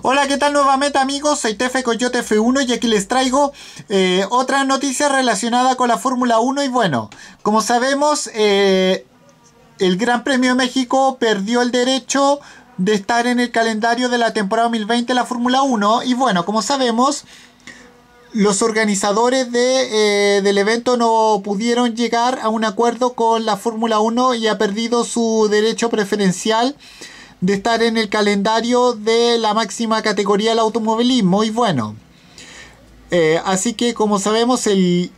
Hola, ¿qué tal nuevamente amigos? Soy Tefe Coyote F1 y aquí les traigo eh, otra noticia relacionada con la Fórmula 1 y bueno, como sabemos, eh, el Gran Premio de México perdió el derecho de estar en el calendario de la temporada 2020 de la Fórmula 1 y bueno, como sabemos, los organizadores eh, del evento no pudieron llegar a un acuerdo con la Fórmula 1 y ha perdido su derecho preferencial de estar en el calendario de la máxima categoría del automovilismo y bueno. Eh, así que como sabemos el,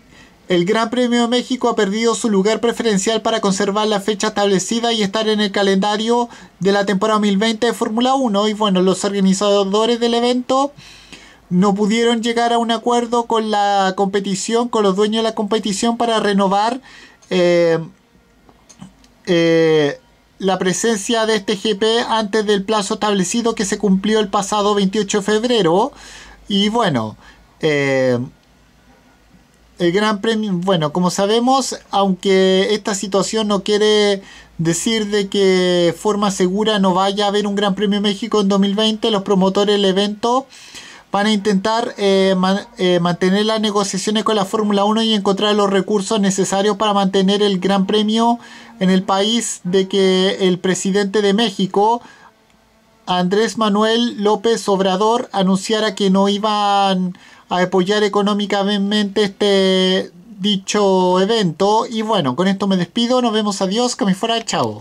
el Gran Premio de México ha perdido su lugar preferencial para conservar la fecha establecida y estar en el calendario de la temporada 2020 de Fórmula 1 y bueno los organizadores del evento no pudieron llegar a un acuerdo con la competición, con los dueños de la competición para renovar eh, eh la presencia de este GP antes del plazo establecido que se cumplió el pasado 28 de febrero. Y bueno, eh, el Gran Premio, bueno, como sabemos, aunque esta situación no quiere decir de que forma segura no vaya a haber un Gran Premio México en 2020, los promotores del evento van a intentar eh, eh, mantener las negociaciones con la Fórmula 1 y encontrar los recursos necesarios para mantener el Gran Premio en el país de que el presidente de México, Andrés Manuel López Obrador, anunciara que no iban a apoyar económicamente este dicho evento. Y bueno, con esto me despido, nos vemos, adiós, que me fuera, chao.